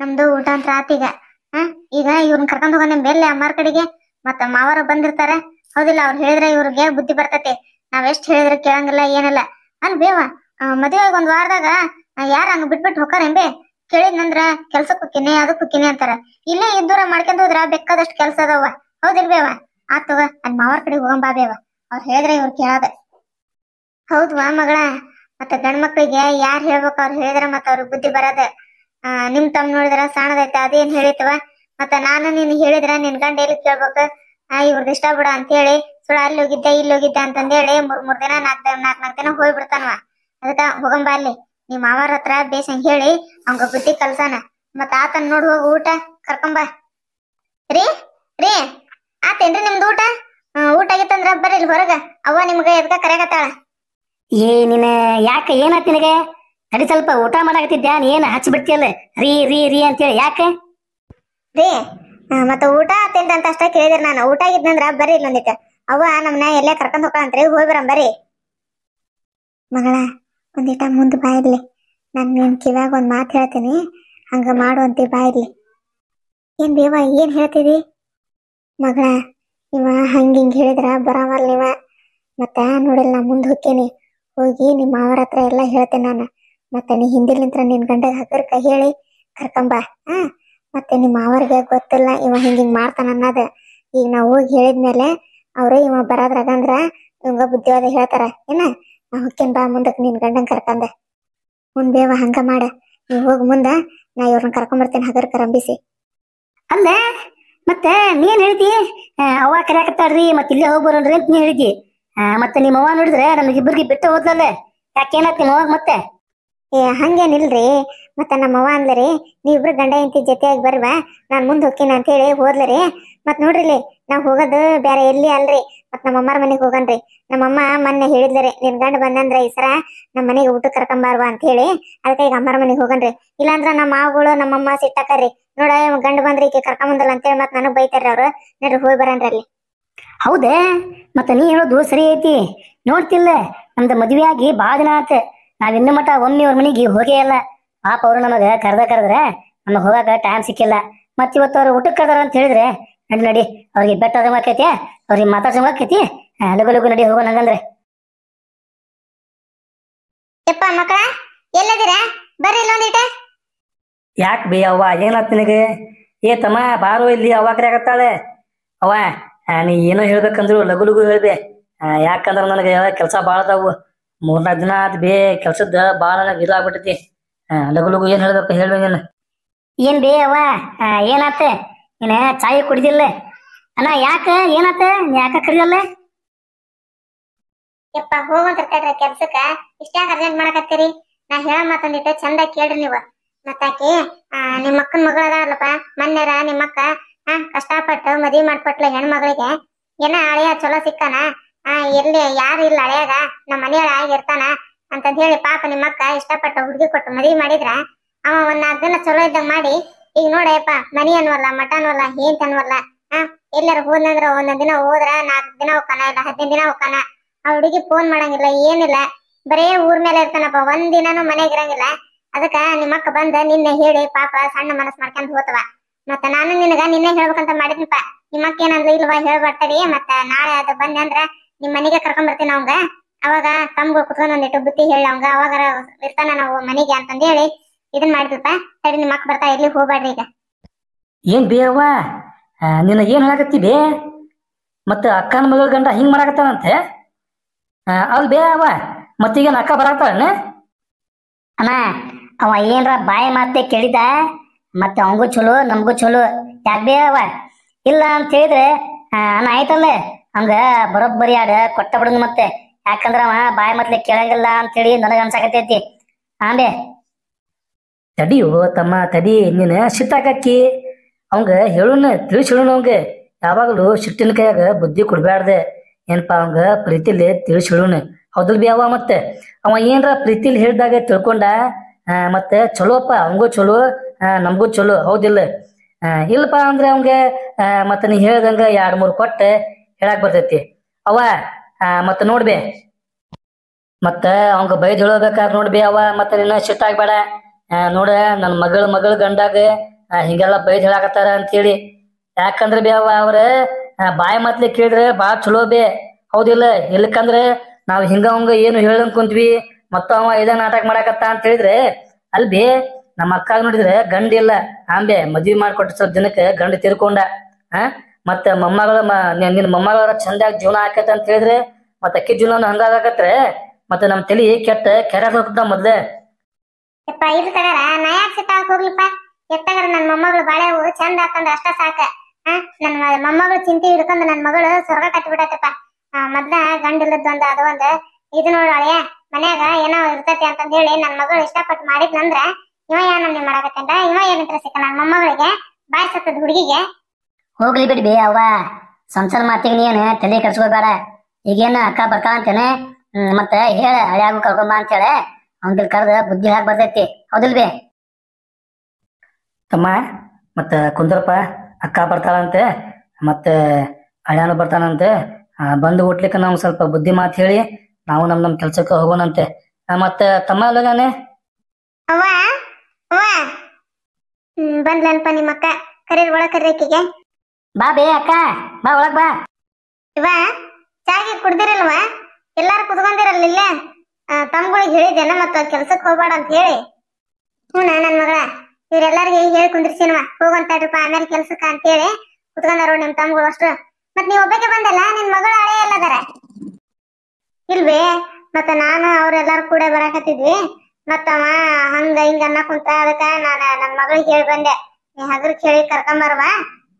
ನಮ್ದು ಊಟ ಅಂತ ಆತೀಗ ಈಗ ಇವ್ರನ್ನ ಕರ್ಕೊಂಡ್ ಹೋಗೋಣ ಬೆಲ್ಲೆ ಅಮ್ಮಾರ್ ಕಡೆಗೆ ಮತ್ತ ಮಾವರ ಬಂದಿರ್ತಾರ ಹೌದಿಲ್ಲ ಅವ್ರು ಹೇಳಿದ್ರೆ ಇವ್ರಿಗೆ ಬುದ್ಧಿ ಬರ್ತತಿ ನಾವ್ ಎಷ್ಟ್ ಹೇಳಿದ್ರೆ ಕೇಳಂಗಿಲ್ಲ ಏನಲ್ಲ ಅಲ್ ಬೇವ ಮದ್ವೆ ಒಂದ್ ವಾರದಾಗ ಯಾರ ಹಂಗ ಬಿಟ್ಬಿಟ್ಟು ಕೇಳಿದ್ ನಂದ್ರ ಕೆಲ್ಸಕ್ ಕುಕ್ಕಿನಿ ಅದಕ್ ಕುಕ್ಕಿನಿ ಅಂತಾರ ಇಲ್ಲೇ ಇದ್ದೂರ ಮಾಡ್ಕೊಂಡ್ ಹೋದ್ರ ಬೆಕ್ಕದಷ್ಟು ಕೆಲ್ಸ ಅದಾವ ಹೌದಿಲ್ ಬೇವ ಆತವ ಅದ್ ಮಾವರ್ ಕಡೆ ಹೋಗಂಬ ಬೇವ ಅವ್ರ ಹೇಳಿದ್ರೆ ಇವ್ರು ಕೇಳದ ಹೌದ್ವಾ ಮಗಳ ಮತ್ತ ಗಂಡ್ ಮಕ್ಳಿಗೆ ಯಾರ್ ಹೇಳ್ಬೇಕು ಅವ್ರ ಹೇಳಿದ್ರ ಮತ್ತ ಅವ್ರಿಗೆ ಬುದ್ಧಿ ಬರದ ಆ ನಿಮ್ ತಮ್ಮ ನೋಡಿದ್ರ ಸಣ್ಣದೈತೆ ಅದೇನ್ ಹೇಳಿತವ ಮತ್ತ ನಾನು ನಿನ್ ಹೇಳಿದ್ರ ನಿನ್ ಗಂಡ ಎಲ್ಲಿ ಕೇಳ್ಬೇಕು ಇವ್ರದ್ ಇಷ್ಟ ಬಿಡ ಅಂತ ಹೇಳಿ ಸುಳ ಅಲ್ಲಿ ಹೋಗಿದ್ದ ಇಲ್ಲಿ ಹೋಗಿದ್ದೆ ಹೇಳಿ ಮೂರ್ ಮೂರ್ ದಿನ ನಾಕ್ ನಾಕ್ ನಾಕ್ ದಿನ ಹೋಗಿ ಬಿಡ್ತಾನವ ಅದಕ್ಕ ಹೋಗಂಬ ಅಲ್ಲಿ ನಿಮ್ ಮಾವಾರ ಹತ್ರ ಬೇಸಂಗ್ ಹೇಳಿ ಅವಂಗ ಬುದ್ಧಿ ಕಲ್ಸಾನ ಮತ್ತ ಆತನ್ ನೋಡ್ ಹೋಗ ಊಟ ಕರ್ಕೊಂಬ ರೀ ರೀ ಆತೇನ್ರಿ ನಿಮ್ದು ಊಟ ಊಟ ಆಗಿತ್ತಂದ್ರ ಬರ್ರಿ ಇಲ್ಲಿ ಹೊರಗ ಅವ್ವ ನಿಮ್ಗ ಎದ್ಕ ಕರೆಗತ್ತಾಳ ಏ ನಿನ್ನ ಯಾಕ ಏನತ್ ನಿನಗೆ ಅಡಿ ಸ್ವಲ್ಪ ಊಟ ಮಾಡಾಕತ್ತಿದ್ದೆ ಏನ್ ಹಚ್ಚಿಬಿಡ್ತಿಯಲ್ಲ ರೀ ರೀ ರೀ ಅಂತೇಳಿ ಯಾಕೆ ರೀ ಮತ್ತೆ ಊಟ ತಿಂದ ಅಂತ ಅಷ್ಟ ಕೇಳಿದ್ರೆ ನಾನು ಊಟ ಆಗಿದ್ನಂದ್ರ ಬರ್ರಿ ಇಲ್ಲೊಂದಿಟ್ಟ ಅವ್ವ ನಮ್ನ ಎಲ್ಲೇ ಕರ್ಕೊಂಡ್ ಹೋಗ್ಕಂತ್ರಿ ಹೋಗಿ ಬರ್ರಿ ಮಗಳ ಒಂದಿಟ ಮುಂದ್ ಬಾಯಿರ್ಲಿ ಇರ್ಲಿ ನಿನ್ ಕಿವ್ಯಾಗ ಒಂದ್ ಮಾತು ಹೇಳ್ತೀನಿ ಹಂಗ ಮಾಡು ಅಂತ ಬಾಯಿರ್ಲಿ ಏನ್ ದೇವ ಏನ್ ಹೇಳ್ತೀರಿ ಮಗಳ ಇವ ಹಂಗ ಹಿಂಗ್ ಹೇಳಿದ್ರ ಬರವಲ್ ನೀವ ಮತ್ತ ನೋಡಿಲ್ಲ ನಾ ಮುಂದ್ ಹೋಕ್ಕೇನಿ ಹೋಗಿ ನಿಮ್ಮ ಅವರ ಹತ್ರ ಎಲ್ಲ ಹೇಳ್ತೇನೆ ನಾನು ಮತ್ತೆ ನೀ ಹಿಂದಿಲಿಂತ್ರ ನಿನ್ ಗಂಡಗ ಹಕ್ಕರ್ ಹೇಳಿ ಕರ್ಕೊಂಬಾ ಹಾ ಮತ್ತೆ ನಿಮ್ಮ ಮಾವರ್ಗೆ ಗೊತ್ತಿಲ್ಲ ಇವ ಹಿಂಗ ಹಿಂಗ್ ಮಾಡ್ತಾನ ಅನ್ನೋದು ಈಗ ನಾವು ಹೋಗಿ ಹೇಳಿದ್ಮೇಲೆ ಅವ್ರು ಇವ ಬರೋದ್ರಾಗ ಅಂದ್ರ ಇವಂಗ ಬುದ್ಧಿವಾದ ಹೇಳ್ತಾರ ಏನ ನಾ ಹೊಕ್ಕೇನ್ ಬಾ ಮುಂದಕ್ಕೆ ನಿನ್ ಗಂಡನ್ ಕರ್ಕಂದ ಮುಂದ್ ಬೇವ ಹಂಗ ಮಾಡ ನೀವ್ ಹೋಗಿ ಮುಂದ ನಾ ಇವ್ರನ್ನ ಕರ್ಕೊಂಬರ್ತೇನೆ ಹಗರ್ ಕರಂಬಿಸಿ ಅಲ್ಲ ಮತ್ತೆ ನೀನ್ ಹೇಳಿದಿ ಅವ್ವ ಕರೆಯಾಕತ್ತಾಳ್ರಿ ಮತ್ತೆ ಇಲ್ಲೇ ಬರೋನ್ರಿ ಅಂತ ನೀ ಹೇಳಿದಿ ಮತ್ತೆ ನಿಮ್ಮ ಅವ್ವ ನೋಡಿದ್ರೆ ನಮಗಿಬ್ಬರಿಗೆ ಬಿಟ್ಟು ಹೋದ್ಲಲ್ಲ ಯಾಕೆ ನಿಮ್ಮ ಮತ್ತೆ ಏ ಹಂಗೇನಿಲ್ರಿ ಮತ್ತೆ ನಮ್ಮವ್ವ ಅಂದ್ಲರಿ ನೀವಿಬ್ರು ಗಂಡ ಹೆಂಡತಿ ಜೊತೆಯಾಗಿ ಬರ್ವಾ ನಾನು ಮುಂದೆ ಹೋಗ್ತೀನಿ ಅಂತ ಹೇಳಿ ಹೋದ್ಲರಿ ಮತ್ತೆ ನೋಡ್ರಿಲಿ ನಾವು ಹೋಗೋದು ಬೇರೆ ಎಲ್ಲಿ ಅಲ್ರಿ ಮತ್ತೆ ನಮ್ಮಮ್ಮರ ಮನೆಗೆ ಹೋಗನ್ರಿ ನಮ್ಮಮ್ಮ ಮೊನ್ನೆ ಹೇಳಿದ್ಲರಿ ನಿನ್ ಗಂಡ ಬಂದಂದ್ರೆ ಈ ಸರ ನಮ್ಮ ಮನೆಗೆ ಊಟ ಕರ್ಕೊಂಬಾರ್ವ ಅಂತ ಹೇಳಿ ಅದಕ್ಕೆ ಈಗ ಅಮ್ಮರ ಮನೆಗೆ ಹೋಗನ್ರಿ ಇಲ್ಲಾಂದ್ರ ನಮ್ಮ ಮಾವುಗಳು ನಮ್ಮಮ್ಮ ಸಿಟ್ಟಾಕರಿ ನೋಡ ಗಂಡ ಬಂದ್ರೆ ಈಕೆ ಕರ್ಕೊಂಬಂದಲ್ಲ ಅಂತೇಳಿ ಮತ್ತೆ ನನಗೆ ಬೈತಾರ್ರಿ ಅವರು ಹೋಗಿ ಬರನ್ರಿ ಅಲ್ಲಿ ಹೌದೇ ಮತ್ತೆ ನೀ ಹೇಳೋದು ಸರಿ ಐತಿ ನೋಡ್ತಿಲ್ಲ ನಮ್ದು ಮದುವೆ ಆಗಿ ಭಾಳ ನಾವ್ ಇನ್ನು ಮಟ್ಟ ಒಮ್ಮೆ ಅವ್ರ ಮನೆಗೆ ಹೋಗೇ ಇಲ್ಲ ಪಾಪ ಅವ್ರು ನಮಗ ಕರ್ದ ಕರೆದ್ರೆ ನಮಗೆ ಹೋಗಾಕ ಟೈಮ್ ಸಿಕ್ಕಿಲ್ಲ ಮತ್ ಇವತ್ತು ಅವ್ರು ಊಟಕ್ಕೆ ಕರ್ದಾರ ಅಂತ ಹೇಳಿದ್ರೆ ನಡಿ ನಡಿ ಅವ್ರಿಗೆ ಬೆಟ್ಟದ ಮಾಕೈತಿ ಅವ್ರಿಗೆ ಮಾತಾಡ್ಸ ಮಾಕೈತಿ ಲಗು ಲಗು ನಡಿ ಹೋಗೋಣ ಹಂಗಂದ್ರೆ ಯಪ್ಪ ಮಕ್ಕಳ ಎಲ್ಲದಿರ ಬರ್ರಿ ಇಲ್ಲೊಂದಿಟ ಯಾಕ್ ಬೇ ಅವ್ವ ಏನಾತ್ ನಿನಗೆ ಏ ತಮ್ಮ ಬಾರು ಇಲ್ಲಿ ಅವಾಕ್ರೆ ಆಗತ್ತಾಳೆ ಅವ ನೀ ಏನೋ ಹೇಳ್ಬೇಕಂದ್ರು ಲಗು ಲಗು ಹೇಳ್ದೆ ಯಾಕಂದ್ರ ನನಗೆ ಕೆಲಸ ಭಾಳ ಅದಾವು ಮೂರ್ನಾಲ್ಕು ದಿನ ಆತ್ ಬೇ ಕೆಲ್ಸದ ಬಾಳ ಇದಾಗ್ಬಿಟ್ಟೈತಿ ಲಗು ಲಗು ಏನ್ ಹೇಳ್ಬೇಕು ಹೇಳುವೇನು ಏನ್ ಬೇ ಅವ್ವ ಏನಾತ ನೀನ ಚಾಯಿ ಕುಡಿದಿಲ್ಲ ಅಣ್ಣ ಯಾಕ ಏನಾತ ಯಾಕ ಕರಿಯಲ್ಲ ಯಪ್ಪ ಹೋಗಂತಿರ್ತೇಡ್ರಿ ಕೆಲ್ಸಕ್ಕ ಇಷ್ಟ್ಯಾಕ ಅರ್ಜೆಂಟ್ ಮಾಡಕತ್ತೀರಿ ನಾ ಹೇಳ ಮಾತೊಂದಿಟ್ಟ ಚಂದ ಕೇಳ್ರಿ ನೀವು ಮತ್ತಾಕಿ ನಿಮ್ಮ ಅಕ್ಕನ ಮಗಳದಾರಲ್ಲಪ್ಪ ಮೊನ್ನೆರ ನಿಮ್ಮಕ್ಕ ಕಷ್ಟಪಟ್ಟು ಮದ್ವಿ ಮಾಡ್ಕೊಟ್ಲ ಹೆಣ್ಮಗಳಿಗೆ ಏನ ಅಳಿಯ ಚಲೋ ಸಿಕ್ಕಾನ ಆ ಎಲ್ಲಿ ಯಾರು ಇಲ್ಲ ಹಳೆಯಾಗ ನಮ್ಮ ಮನೆಯವ್ರ ಆಗಿರ್ತಾನ ಅಂತ ಹೇಳಿ ಪಾಪ ನಿಮ್ಮ ಅಕ್ಕ ಇಷ್ಟಪಟ್ಟ ಹುಡುಗಿ ಕೊಟ್ಟು ಮದುವೆ ಮಾಡಿದ್ರ ಅವ ಒಂದ್ ನಾಲ್ಕು ದಿನ ಚಲೋ ಇದ್ದಂಗ ಮಾಡಿ ಈಗ ನೋಡಪ್ಪ ಮನಿ ಅನ್ವಲ್ಲ ಮಠ ಅನ್ವಲ್ಲ ಏನ್ ಅನ್ವಲ್ಲ ಆ ಎಲ್ಲಾರು ಹೋದ್ನಂದ್ರ ಒಂದೊಂದ್ ದಿನ ಹೋದ್ರ ನಾಲ್ಕು ದಿನ ಹೋಗ್ತಾನ ಇಲ್ಲ ಹದಿನೈದು ದಿನ ಹೋಗ್ತಾನ ಆ ಹುಡುಗಿ ಫೋನ್ ಮಾಡಂಗಿಲ್ಲ ಏನಿಲ್ಲ ಬರೇ ಊರ್ ಮೇಲೆ ಇರ್ತಾನಪ್ಪ ಒಂದ್ ದಿನಾನು ಮನೆಗೆ ಇರಂಗಿಲ್ಲ ಅದಕ್ಕ ನಿಮ್ಮ ಅಕ್ಕ ಬಂದ ನಿನ್ನೆ ಹೇಳಿ ಪಾಪ ಸಣ್ಣ ಮನಸ್ ಮಾಡ್ಕೊಂಡ್ ಹೋತವ ಮತ್ತ ನಾನು ನಿನಗ ನಿನ್ನೆ ಹೇಳ್ಬೇಕಂತ ಮಾಡಿದ್ನಪ್ಪ ನಿಮ್ಮ ಅಕ್ಕ ಏನಂದ್ರೆ ಇಲ್ವಾ ಹೇಳ್ಬರ್ತರಿ ಮತ್ತ ನಾಳೆ ಅದು ಬಂದೆ ಅಂದ್ರ ನಿಮ್ ಮನೆಗೆ ಕರ್ಕೊಂಡ್ ಬರ್ತೀನಿ ಅವಂಗ ಅವಾಗ ತಮ್ಗ ಕುತ್ಕೊಂಡ್ ಒಂದಿಟ್ಟು ಬುತ್ತಿ ಹೇಳ ಅವಂಗ ಅವಾಗ ಇರ್ತಾನ ನಾವು ಮನೆಗೆ ಅಂತಂದ ಹೇಳಿ ಇದನ್ ಮಾಡಿದ್ರಪ್ಪ ಸರಿ ನಿಮ್ಮ ಅಕ್ಕ ಬರ್ತಾ ಇರ್ಲಿ ಹೋಗ್ಬೇಡ್ರಿ ಈಗ ಏನ್ ಬೇವ ನಿನ್ನ ಏನ್ ಹೇಳಕತ್ತಿ ಬೇ ಮತ್ತ ಅಕ್ಕನ ಮಗಳ ಗಂಡ ಹಿಂಗ್ ಮಾಡಾಕತ್ತಾನಂತೆ ಅಲ್ ಬೇ ಅವ ಮತ್ತೀಗ ಅಕ್ಕ ಬರಾಕತ್ತಾಳ ಅಣ್ಣ ಅವ ಏನ್ರ ಬಾಯಿ ಮಾತೆ ಕೇಳಿದ ಮತ್ತೆ ಅವಂಗೂ ಚಲೋ ನಮಗೂ ಚಲೋ ಯಾಕೆ ಬೇ ಅವ ಇಲ್ಲ ಅಂತ ಹೇಳಿದ್ರೆ ಅಣ್ಣ ಆಯ್ತಲ್ಲೇ ಹಂಗ ಬರೋಬ್ಬರಿ ಆಡ ಕೊಟ್ಟ ಬಿಡುನ್ ಮತ್ತೆ ಯಾಕಂದ್ರ ಅವ ಬಾಯಿ ಮತ್ಲೆ ಕೇಳಂಗಿಲ್ಲ ಅಂತೇಳಿ ನನಗ ಅನ್ಸಾಕತೈತಿ ಆಂಬೆ ತಡಿಯೋ ತಮ್ಮ ತಡಿ ನೀನ್ ಸಿಟ್ಟಾಕಿ ಅವಂಗ ಹೇಳುಣ ತಿಳಿಸ್ ಅವಂಗ ಯಾವಾಗಲೂ ಸಿಟ್ಟಿನ ಕೈಯಾಗ ಬುದ್ಧಿ ಕೊಡ್ಬ್ಯಾಡ್ದೆ ಏನಪ್ಪಾ ಅವಂಗ ಪ್ರೀತಿಲಿ ತಿಳಿಸ್ ಹೌದಲ್ ಬಿ ಅವ ಮತ್ತೆ ಅವ ಏನ್ರ ಪ್ರೀತಿಲಿ ಹೇಳ್ದಾಗ ತಿಳ್ಕೊಂಡ ಮತ್ತೆ ಚಲೋಪ್ಪ ಅವಂಗೂ ಚಲೋ ನಮಗೂ ಚಲೋ ಹೌದಿಲ್ಲ ಇಲ್ಲಪ್ಪ ಅಂದ್ರೆ ಅವಂಗ ಮತ್ತೆ ನೀ ಹೇಳ್ದಂಗ ಎರಡು ಮೂರು ಕೊಟ್ಟೆ ಹೇಳಾಕ್ ಬರ್ತೈತಿ ಅವ ಮತ್ತ ನೋಡ್ಬೆ ಮತ್ತ ಅವಂಗ ಬೈದ್ ಹೇಳಬೇಕಾದ್ರೆ ನೋಡ್ಬಿ ಅವ ಮತ್ತ ನಿನ್ನ ಶಿಟ್ ಆಗ್ಬೇಡ ನೋಡ ನನ್ ಮಗಳ ಮಗಳ ಗಂಡಾಗ ಹಿಂಗೆಲ್ಲ ಬೈದ್ ಹೇಳಾಕತ್ತಾರ ಹೇಳಿ ಯಾಕಂದ್ರ ಬಿ ಅವ ಅವ್ರ ಬಾಯಿ ಮತ್ಲಿ ಕೇಳಿದ್ರೆ ಬಾಳ ಚಲೋ ಬೇ ಹೌದಿಲ್ಲ ಇಲ್ಕಂದ್ರ ನಾವ್ ಹಿಂಗ ಅವಂಗ ಏನು ಹೇಳನ್ ಕುಂತ್ವಿ ಮತ್ತ ಅವ ಇದ ನಾಟಕ ಮಾಡಾಕತ್ತ ಅಂತ ಹೇಳಿದ್ರೆ ಅಲ್ಬಿ ನಮ್ಮ ಅಕ್ಕಾಗ ನೋಡಿದ್ರೆ ಗಂಡ ಇಲ್ಲ ಆಂಬೆ ಮದ್ವಿ ಮಾಡ್ಕೊಟ್ಟ ಸ್ವಲ್ಪ ದಿನಕ್ಕೆ ಗಂಡ ತಿರ್ಕೊಂಡ ಆ ಮತ್ತೆ ಮೊಮ್ಮಗಳ ನಿನ್ನ ಮೊಮ್ಮಗಳ ಚಂದಾಗಿ ಜೀವನ ಆಕೈತೆ ಅಂತ ಹೇಳಿದ್ರೆ ಮತ್ತೆ ಅಕ್ಕಿ ಜೀವನ ಹಂಗಾಗತ್ತೆ ಮತ್ತೆ ನಮ್ಮ ತಲಿ ಕೆಟ್ಟ ಕೆರೆ ಹೋಗ್ತಾ ಮೊದ್ಲೆ ಯಪ್ಪ ಇದು ತಗರ ನಾ ಯಾಕೆ ಸಿಟ್ಟಾಕ್ ಹೋಗ್ಲಿಪ್ಪ ಎತ್ತಗರ ನನ್ನ ಮೊಮ್ಮಗಳು ಬಾಳೆವು ಚಂದ ಹಾಕೊಂಡ್ರೆ ಅಷ್ಟ ಸಾಕ ನನ್ನ ಮೊಮ್ಮಗಳು ಚಿಂತೆ ಹಿಡ್ಕೊಂಡು ನನ್ನ ಮಗಳು ಸ್ವರ್ಗ ಕಟ್ಟಿಬಿಡತ್ತಪ್ಪ ಮೊದ್ಲ ಗಂಡಿಲ್ಲದ ಒಂದು ಅದ ಒಂದ ಇದು ನೋಡು ಮನ್ಯಾಗ ಏನೋ ಇರ್ತೈತಿ ಅಂತ ಹೇಳಿ ನನ್ನ ಮಗಳು ಇಷ್ಟಪಟ್ಟು ಮಾಡಿದ್ನಂದ್ರ ಇವ ಏನಂದ್ರೆ ಮಾಡಕತ್ತಂದ್ರ ಇವ ಏನಂತ ಸಿಕ್ಕ ನನ್ನ ಮೊಮ್ಮಗಳಿಗೆ ಬಾಯ್ ಸತ್ತದ ಹುಡುಗಿಗೆ ಹೋಗ್ಲಿ ಬೇ ಅವ್ವ ಸಂಸಾರ ಮಾತಿಗೆ ನೀನು ತಲೆ ಕೆಡ್ಸ್ಕೋಬೇಡ ಈಗೇನು ಅಕ್ಕ ಬರ್ತಾಳ ಅಂತೇನೆ ಮತ್ತೆ ಹೇಳ ಹಳ್ಯಾಗು ಕರ್ಕೊಂಬ ಅಂತೇಳಿ ಅವನಿಗೆ ಕರೆದ ಬುದ್ಧಿ ಹಾಕ್ ಬರ್ತೈತಿ ಹೌದಿಲ್ಬಿ ತಮ್ಮ ಮತ್ತ ಕುಂದ್ರಪ್ಪ ಅಕ್ಕ ಬರ್ತಾಳಂತೆ ಮತ್ತೆ ಹಳ್ಯಾನು ಬರ್ತಾನಂತೆ ಬಂದು ಓಟ್ಲಿಕ್ಕೆ ನಾವು ಸ್ವಲ್ಪ ಬುದ್ಧಿ ಮಾತು ಹೇಳಿ ನಾವು ನಮ್ಮ ನಮ್ಮ ಕೆಲ್ಸಕ್ಕೆ ಹೋಗೋಣಂತೆ ಮತ್ತೆ ತಮ್ಮ ಅಲ್ಲಗಾನೆ ಬಂದ್ಲನ್ಪ ನಿಮ್ಮಕ್ಕ ಕರೀರ್ ಒಳ ಕರೀಕಿಗೆ ಬಾ ಬೇ ಅಕ್ಕ ಬಾ ಒಳಗ್ ಬಾ ಇವ ಚಾಗಿ ಕುಡ್ದಿರಲ್ವ ಎಲ್ಲಾರು ಕುತ್ಕೊಂಡಿರಲ್ಲ ಇಲ್ಲೇ ತಮ್ಗಳಿಗೆ ಹೇಳಿದ್ದೇನ ಮತ್ತ ಕೆಲ್ಸಕ್ ಹೋಗ್ಬೇಡ ಅಂತ ಹೇಳಿ ಹ್ಞೂ ನನ್ ಮಗಳ ಇವ್ರೆಲ್ಲಾರಿಗೆ ಹೇಳಿ ಕುಂದಿರ್ಸಿನವ ಹೋಗಂತಾಡ್ರಪ್ಪ ಆಮೇಲೆ ಕೆಲ್ಸಕ್ಕ ಅಂತ ಹೇಳಿ ಕುತ್ಕೊಂಡಾರ ನಿಮ್ ತಮ್ಗಳು ಅಷ್ಟು ಮತ್ ನೀವ್ ಒಬ್ಬಕ್ಕೆ ಬಂದಲ್ಲ ನಿನ್ ಮಗಳು ಹಳೆ ಎಲ್ಲದಾರ ಇಲ್ವೇ ಮತ್ತ ನಾನು ಅವ್ರೆಲ್ಲಾರು ಕೂಡ ಬರಾಕತ್ತಿದ್ವಿ ಮತ್ತವ ಹಂಗ ಹಿಂಗ ಕುಂತ ಅದಕ್ಕ ನಾನು ನನ್ನ ಮಗಳಿಗೆ ಹೇಳಿ ಬಂದೆ ನೀ ಹಗರ್ ಕೇಳಿ ಕರ್ಕೊಂಬರ್ವಾ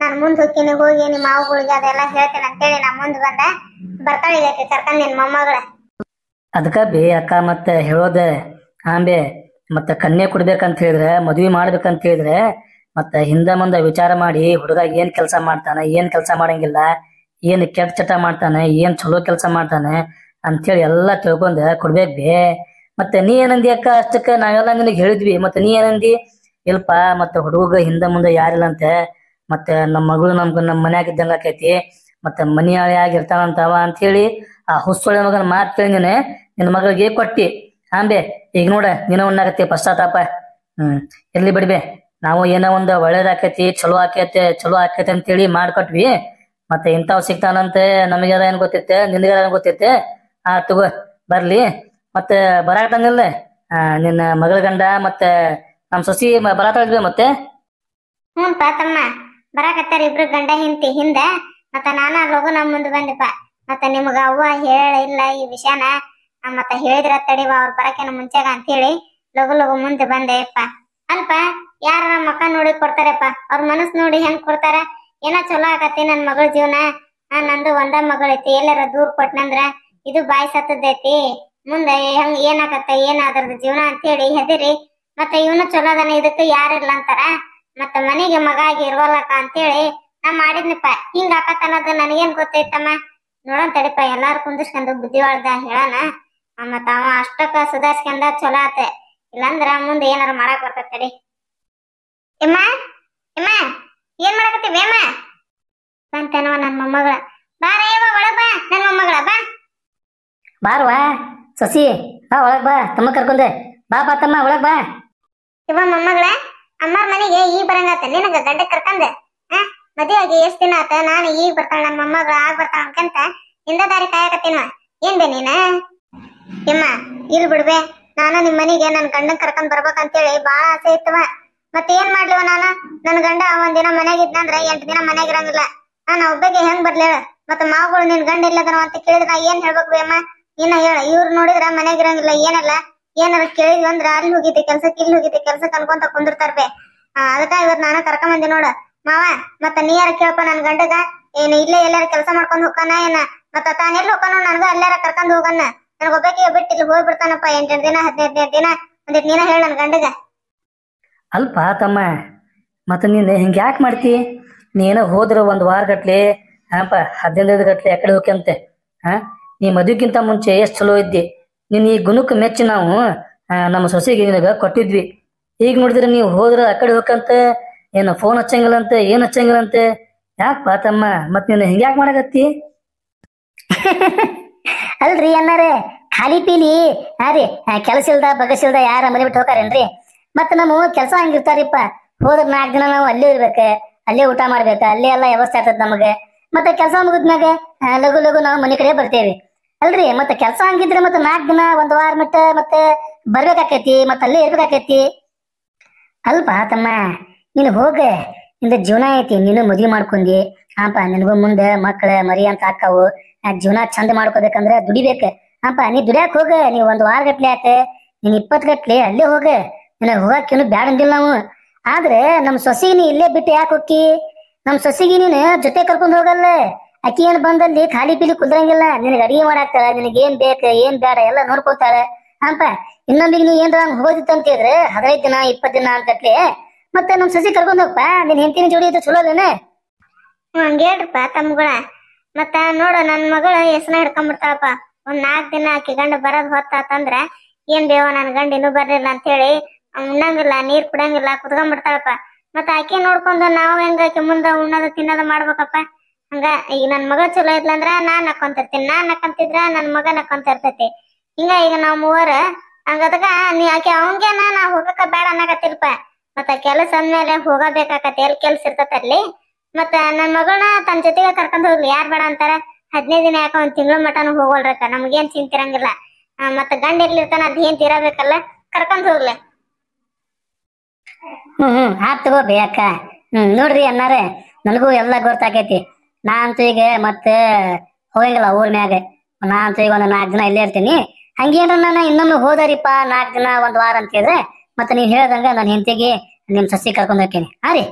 ನಾನು ಮುಂದ್ ಹೋಗ್ತೀನಿ ಹೋಗಿ ನಿಮ್ ಮಾವುಗಳಿಗೆ ಅದೆಲ್ಲ ಹೇಳ್ತೇನೆ ಹೇಳಿ ನಾ ಮುಂದೆ ಬಂದ ಮೊಮ್ಮಗಳ ಬೇ ಅಕ್ಕ ಮತ್ತೆ ಹೇಳೋದೆ ಆಂಬೆ ಮತ್ತೆ ಕನ್ಯೆ ಕೊಡ್ಬೇಕಂತ ಹೇಳಿದ್ರೆ ಮದ್ವಿ ಮಾಡ್ಬೇಕಂತ ಹೇಳಿದ್ರೆ ಮತ್ತೆ ಹಿಂದೆ ಮುಂದೆ ವಿಚಾರ ಮಾಡಿ ಹುಡುಗ ಏನ್ ಕೆಲಸ ಮಾಡ್ತಾನೆ ಏನ್ ಕೆಲಸ ಮಾಡಂಗಿಲ್ಲ ಏನ್ ಕೆಟ್ಟ ಚಟ ಮಾಡ್ತಾನೆ ಏನ್ ಚಲೋ ಕೆಲಸ ಮಾಡ್ತಾನೆ ಹೇಳಿ ಎಲ್ಲ ತಿಳ್ಕೊಂಡ ಕೊಡ್ಬೇಕ್ ಬೇ ಮತ್ತೆ ನೀ ಏನಂದಿ ಅಕ್ಕ ಅಷ್ಟಕ್ಕ ನಾವೆಲ್ಲ ನಿನಗೆ ಹೇಳಿದ್ವಿ ಮತ್ತೆ ನೀ ಏನಂದಿ ಇಲ್ಪ ಮತ್ತೆ ಹುಡುಗ ಹಿಂದೆ ಮುಂದೆ ಯಾರಿಲ್ಲಂತೆ ಮತ್ತೆ ನಮ್ಮ ಮಗಳು ನಮ್ಗ ನಮ್ಮ ಮನ್ಯಾಗ ಇದ್ದಂಗ ಆಕೈತಿ ಮತ್ತೆ ಮನೆಯಾಳಿ ಆಗಿರ್ತಾನಂತವ ಅಂತ ಹೇಳಿ ಆ ಹುಸ್ಸೊಳೆ ಮಗನ ಮಾತು ಕೇಳಿದೇನೆ ನಿನ್ನ ಮಗಳಿಗೆ ಕೊಟ್ಟಿ ಆಂಬೆ ಈಗ ನೋಡ ನೀನು ಉಣ್ಣಾಕತಿ ಪಶ್ಚಾತ್ತಾಪ ಹ್ಮ್ ಇರ್ಲಿ ಬಿಡ್ಬೆ ನಾವು ಏನೋ ಒಂದು ಒಳ್ಳೇದಾಕೈತಿ ಚಲೋ ಆಕೈತೆ ಚಲೋ ಆಕೈತಿ ಅಂತೇಳಿ ಮಾಡ್ಕೊಟ್ವಿ ಮತ್ತೆ ಇಂಥವ್ ಸಿಗ್ತಾನಂತೆ ನಮಗೆಲ್ಲ ಏನ್ ಗೊತ್ತೈತೆ ನಿನ್ಗೆಲ್ಲ ಏನ್ ಗೊತ್ತೈತೆ ಆ ತಗೋ ಬರ್ಲಿ ಮತ್ತೆ ಬರಾಕಂಗಿಲ್ಲ ನಿನ್ನ ಮಗಳ ಗಂಡ ಮತ್ತೆ ನಮ್ ಸೊಸಿ ಇದ್ವಿ ಮತ್ತೆ ಹ್ಞೂ ಬರಾಕತ್ತಾರ ಇಬ್ರು ಗಂಡ ಹಿಂತಿ ಹಿಂದ ಮತ್ತ ನಾನಾ ಅದ್ರೊಳಗು ನಮ್ ಮುಂದೆ ಬಂದಿಪ್ಪ ಮತ್ತ ನಿಮ್ಗ ಅವ್ವ ಹೇಳಿಲ್ಲ ಈ ವಿಷಯನ ಮತ್ತ ಹೇಳಿದ್ರ ತಡಿವ ಅವ್ರ ಬರಕೇನ ಮುಂಚೆಗ ಅಂತೇಳಿ ಲಗು ಲಗು ಮುಂದೆ ಬಂದೆಯಪ್ಪ ಅಲ್ಪ ಯಾರ ಮಕ ನೋಡಿ ಕೊಡ್ತಾರಪ್ಪ ಅವ್ರ ಮನಸ್ ನೋಡಿ ಹೆಂಗ್ ಕೊಡ್ತಾರ ಏನೋ ಚಲೋ ಆಗತ್ತೆ ನನ್ ಮಗಳ ಜೀವನ ನಂದು ಒಂದ ಮಗಳ ಐತಿ ಎಲ್ಲಾರ ದೂರ್ ಕೊಟ್ನಂದ್ರ ಇದು ಬಾಯಿ ಸತ್ತದೈತಿ ಮುಂದೆ ಹೆಂಗ್ ಏನಾಗತ್ತ ಏನಾದ್ರದ ಜೀವನ ಹೇಳಿ ಹೆದರಿ ಮತ್ತ ಇವನು ಚಲೋ ಅದನ್ನ ಇದಕ್ಕೆ ಯಾರಿಲ್ಲ ಅಂತಾರ ಮತ್ತ ಮನೆಗೆ ಮಗ ಆಗಿ ಅಂತೇಳಿ ನಾ ಮಾಡಿದ್ನಪ್ಪ ಹಿಂಗ ಆಕತ್ ಅನ್ನೋದು ನನಗೇನ್ ಗೊತ್ತೈತಮ್ಮ ನೋಡೋಣ ತಡಿಪ ಎಲ್ಲಾರು ಕುಂದಿಸ್ಕೊಂಡು ಬುದ್ಧಿವಾಳ್ದ ಹೇಳಣ ಮತ್ತ ಅವ ಅಷ್ಟಕ್ಕ ಸುಧಾರಿಸ್ಕೊಂಡ ಚಲೋ ಆತ ಇಲ್ಲಂದ್ರ ಮುಂದೆ ಏನಾರ ಮಾಡಕ್ ಬರ್ತೈತಿ ತಡಿ ಇಮ್ಮ ಇಮ್ಮ ಏನ್ ಮಾಡಕತ್ತಿ ಬೇಮ ಬಂತೇನವ ನನ್ನ ಮೊಮ್ಮಗಳ ಬಾರ ಏವ ಒಳಗ್ ಬಾ ನನ್ನ ಮೊಮ್ಮಗಳ ಬಾ ಬಾರ್ವಾ ಸಸಿ ಬಾ ಒಳಗ್ ಬಾ ತಮ್ಮ ಕರ್ಕೊಂಡೆ ಬಾ ಬಾ ತಮ್ಮ ಒಳಗ್ ಬಾ ಇವ ಮೊಮ್ಮಗಳ ಅಮ್ಮರ ಮನೆಗೆ ಈಗ ಬರಂಗತ್ತ ನಿನಗ ಗಂಡ ಕರ್ಕಂದ ಮದುವೆ ಆಗಿ ಎಷ್ಟ್ ದಿನ ಆತ ನಾನು ಈಗ ಬರ್ತಾಳ ನಮ್ಮ ಮೊಮ್ಮಗ ಆಗ ಬರ್ತಾಳ ಅನ್ಕಂತ ಹಿಂದ ದಾರಿ ಕಾಯಕತ್ತೀನ ಏನ್ ಬೇ ನೀನ ಇಮ್ಮ ಇಲ್ ಬಿಡ್ಬೆ ನಾನು ನಿಮ್ ಮನೆಗೆ ನನ್ ಗಂಡನ್ ಕರ್ಕೊಂಡ್ ಹೇಳಿ ಬಾಳ ಆಸೆ ಇತ್ತವ ಮತ್ತೆ ಏನ್ ಮಾಡ್ಲಿವ ನಾನು ನನ್ ಗಂಡ ಒಂದ್ ದಿನ ಮನೆಗೆ ಇದ್ನಂದ್ರ ಎಂಟ್ ದಿನ ಮನೆಗೆ ಇರಂಗಿಲ್ಲ ನಾನು ಒಬ್ಬಗೆ ಹೆಂಗ್ ಬರ್ಲೇಳ ಮತ್ತೆ ಮಾವುಗಳು ನಿನ್ ಗಂಡ ಇಲ್ಲದನ ಅಂತ ಕೇಳಿದ್ರ ಏನ್ ಹೇಳ್ಬೇಕು ಬೇಮ್ಮ ಇನ್ನ ಹೇಳ ಇವ್ರು ನೋಡಿದ್ರ ಮನೆಗೆ ಇರಂಗಿಲ್ಲ ಏನಲ್ಲ ಏನಾರ ಕೇಳಿದ್ವಿ ಅಂದ್ರ ಅಲ್ಲಿ ಹೋಗಿದ್ದೆ ಕೆಲ್ಸಕ್ಕೆ ಇಲ್ಲಿ ಹೋಗಿದ್ದೆ ಕೆಲ್ಸಕ್ಕೆ ಅನ್ಕೊಂತ ಕುಂದಿರ್ತಾರ ಬೇ ಅದಕ್ಕ ಇವತ್ ನಾನು ಬಂದೆ ನೋಡ ಮಾವ ಮತ್ತ ಯಾರ ಕೇಳಪ್ಪ ನನ್ ಗಂಡಗ ಏನ ಇಲ್ಲೇ ಎಲ್ಲಾರ ಕೆಲಸ ಮಾಡ್ಕೊಂಡ್ ಹೋಗಾನ ಏನ ಮತ್ತ ತಾನೆಲ್ಲ ಹೋಗಾನ ನನ್ಗ ಅಲ್ಲಾರ ಕರ್ಕೊಂಡ್ ಹೋಗನ್ನ ನನ್ ಒಬ್ಬಕ್ಕೆ ಬಿಟ್ಟು ಇಲ್ಲಿ ಹೋಗ್ಬಿಡ್ತಾನಪ್ಪ ಎಂಟೆಂಟ್ ದಿನ ಹದಿನೈದು ದಿನ ಒಂದಿಟ್ ನೀನ ಹೇಳ ನನ್ ಗಂಡಗ ಅಲ್ಪ ತಮ್ಮ ಮತ್ತ ನೀನ್ ಹಿಂಗ ಯಾಕೆ ಮಾಡ್ತಿ ನೀನ ಹೋದ್ರ ಒಂದ್ ವಾರ ಗಟ್ಲೆ ಹಾಪ ಹದಿನೈದು ಗಟ್ಲೆ ಎಕಡೆ ಹೋಗ್ಯಂತೆ ಹಾ ನೀ ಮದುವೆಗಿಂತ ಮುಂಚೆ ಎಷ್ಟ್ ಚಲೋ ಇದ್ದಿ ನಿನ್ ಈ ಗುಣಕ್ಕೆ ಮೆಚ್ಚಿ ನಾವು ನಮ್ಮ ಸೊಸೆಗೆ ನಿನಗೆ ಕೊಟ್ಟಿದ್ವಿ ಈಗ ನೋಡಿದ್ರೆ ನೀವು ಹೋದ್ರೆ ಆ ಕಡೆ ಹೋಗಂತ ಏನು ಫೋನ್ ಹಚ್ಚಂಗಿಲ್ಲಂತೆ ಏನು ಹಚ್ಚಂಗಿಲ್ಲಂತೆ ಯಾಕೆ ಪಾತಮ್ಮ ಮತ್ ನೀನು ಹಿಂಗೆ ಯಾಕೆ ಮಾಡಕತ್ತಿ ಅಲ್ರಿ ಅನ್ನಾರೇ ಖಾಲಿ ಪೀಲಿ ಹಾ ರೀ ಕೆಲಸ ಇಲ್ದ ಬಗಸಿಲ್ದ ಯಾರ ಮನೆ ಬಿಟ್ಟು ಹೋಗಾರೇನ್ರಿ ಮತ್ತೆ ನಮ್ಮ ಕೆಲಸ ಹಂಗಿರ್ತಾರಿಪ್ಪ ಹೋದ್ರ ನಾಲ್ಕು ದಿನ ನಾವು ಅಲ್ಲೇ ಇರ್ಬೇಕ ಅಲ್ಲೇ ಊಟ ಮಾಡ್ಬೇಕ ಅಲ್ಲೇ ಎಲ್ಲ ವ್ಯವಸ್ಥೆ ಆಗ್ತದ ನಮಗೆ ಮತ್ತೆ ಕೆಲಸ ಮುಗಿದ್ಮ್ಯಾಗ ಲಘು ಲಘು ನಾವು ಮನೆ ಕಡೆ ಬರ್ತೇವೆ ಅಲ್ರಿ ಮತ್ತೆ ಕೆಲಸ ಹಂಗಿದ್ರೆ ಮತ್ತೆ ನಾಲ್ಕು ದಿನ ಒಂದ್ ವಾರ ಮಟ್ಟ ಮತ್ತೆ ಬರ್ಬೇಕಾಕೈತಿ ಮತ್ತೆ ಅಲ್ಲೇ ಇರ್ಬೇಕಾಕೈತಿ ಅಲ್ಪ ತಮ್ಮ ನೀನು ಹೋಗ ನಿಂದ ಜೀವನ ಐತಿ ನೀನು ಮದುವೆ ಮಾಡ್ಕೊಂಡಿ ಆಪಾ ನಿನಗೂ ಮುಂದೆ ಮಕ್ಳ ಮರಿ ಅಂತ ಹಾಕಾವು ಜೀವನ ಚಂದ ಮಾಡ್ಕೋಬೇಕಂದ್ರೆ ದುಡಿಬೇಕ ಆಪ ನೀ ದುಡಿಯಾಕ ಹೋಗ ನೀ ಒಂದ್ ವಾರ ಗಟ್ಲೆ ಯಾಕೆ ನೀನ್ ಇಪ್ಪತ್ ಗಟ್ಲೆ ಅಲ್ಲೇ ಹೋಗ ನಿನಗೆ ಹೋಗಕ್ಕೇನು ಬ್ಯಾಡ ಅಂದಿಲ್ಲ ನಾವು ಆದ್ರೆ ನಮ್ ಸೊಸಿಗೆ ನೀ ಇಲ್ಲೇ ಬಿಟ್ಟು ಯಾಕೆ ಹೋಗಿ ನಮ್ ಸೊಸಿಗೆ ನೀನು ಜೊತೆ ಕರ್ಕೊಂಡು ಹೋಗಲ್ಲ ಅಕ್ಕಿ ಏನ್ ಬಂದಲ್ಲಿ ಖಾಲಿ ಪೀಲಿ ಕುದ್ರಂಗಿಲ್ಲ ನಿನಗೆ ಅಡಿಗೆ ಮಾಡಾಕ್ತಾಳ ನಿನಗೆ ಏನ್ ಬೇಕ ಏನ್ ಬೇಡ ಎಲ್ಲ ನೋಡ್ಕೊತಾರ ಹಂಪ ಇನ್ನೊಂದಿಗೆ ನೀ ಏನ್ರ ಹಂಗ ಹೋದಿತ್ತು ಅಂತ ಹೇಳಿದ್ರೆ ಹದಿನೈದು ದಿನ ಇಪ್ಪತ್ ದಿನ ಮತ್ತೆ ನಮ್ ಸಸಿ ಕರ್ಕೊಂಡ್ ಹೋಗ್ಪ ನಿನ್ ಹೆಂಡತಿನ ಜೋಡಿ ಇದ್ದು ಚಲೋ ಅದೇನೆ ಹಂಗೇಳ್ರಪ್ಪ ತಮ್ಗಳ ಮತ್ತ ನೋಡ ನನ್ ಮಗಳ ಹೆಸನ ಹಿಡ್ಕೊಂಡ್ಬಿಡ್ತಾಳಪ್ಪ ಒಂದ್ ನಾಲ್ಕ್ ದಿನ ಆಕಿ ಗಂಡ ಬರೋದ್ ಹೊತ್ತಂದ್ರ ಏನ್ ದೇವ ನನ್ ಗಂಡ ಇನ್ನೂ ಬರ್ಲಿಲ್ಲ ಅಂತ ಹೇಳಿ ಉಣ್ಣಂಗಿಲ್ಲ ನೀರ್ ಕುಡಂಗಿಲ್ಲ ಕುತ್ಕೊಂಡ್ಬಿಡ್ತಾಳಪ್ಪ ಮತ್ತ ಆಕೆ ನೋಡ್ಕೊಂಡ ನಾವ್ ಹೆಂಗ ಆಕೆ ಮುಂದ ಉಣ್ಣದ ತಿನ್ನೋದ ಮಾಡ್ಬೇಕಪ್ಪ ಹಂಗ ಈಗ ನನ್ನ ಮಗ ಚಲೋ ಐತ್ಲಂದ್ರ ನಾನ್ ನಕ್ಕೊಂತಿರ್ತೀನಿ ನಾನ್ ನಕ್ಕಂತಿದ್ರ ನನ್ನ ಮಗ ನಕ್ಕೊಂತ ಹಿಂಗ ಈಗ ನಾವ್ ಮೂವರ ಹಂಗದಗ ನೀ ಆಕೆ ಅವಂಗೆ ನಾ ನಾ ಹೋಗಕ ಬೇಡ ಅನ್ನಕತ್ತಿರ್ಪ ಮತ್ತ ಕೆಲಸ ಅಂದ್ಮೇಲೆ ಹೋಗಬೇಕಾಕತಿ ಎಲ್ಲಿ ಕೆಲ್ಸ ಇರ್ತತಲ್ಲಿ ಮತ್ತ ನನ್ನ ಮಗಳನ್ನ ತನ್ನ ಜೊತೆಗೆ ಕರ್ಕೊಂಡ್ ಹೋಗ್ಲಿ ಯಾರ್ ಬೇಡ ಅಂತಾರ ಹದಿನೈದು ದಿನ ಯಾಕ ಒಂದ್ ತಿಂಗಳ ಮಟನು ಹೋಗೋಳ್ರಕ್ಕ ನಮ್ಗೇನ್ ಚಿಂತಿರಂಗಿಲ್ಲ ಮತ್ತ ಗಂಡ ಇರ್ಲಿರ್ತಾನ ಅದ್ ಏನ್ ತೀರಬೇಕಲ್ಲ ಕರ್ಕೊಂಡ್ ಹೋಗ್ಲಿ ಹ್ಮ್ ಹ್ಮ್ ಆತ್ ತಗೋ ಅಕ್ಕ ಹ್ಮ್ ನೋಡ್ರಿ ಅನ್ನಾರ ನನಗೂ ಎಲ್ಲ ಗೊತ್ತಾಕೈತಿ ನಾನ್ ಅಂತ ಮತ್ತೆ ಹೋಗಂಗಿಲ್ಲ ಊರ್ ಮ್ಯಾಗ ನಾನ್ ಒಂದ್ ನಾಕ್ ದಿನ ಇಲ್ಲೇ ಇರ್ತೀನಿ ಹಂಗೇನ ನಾನು ಇನ್ನೊಮ್ಮೆ ಹೋದರಿಪ್ಪ ನಾಕ್ ದಿನ ಒಂದ್ ವಾರ ಅಂತ ಹೇಳಿದ್ರೆ ಮತ್ತೆ ನೀನ್ ಹೇಳ್ದಂಗ ನಾನು ಹಿಂತಿಗಿ ನಿಮ್ ಸಸಿ ಕರ್ಕೊಂಡ್ ಹೋಗ್ತೀನಿ ಹಾ ರೀ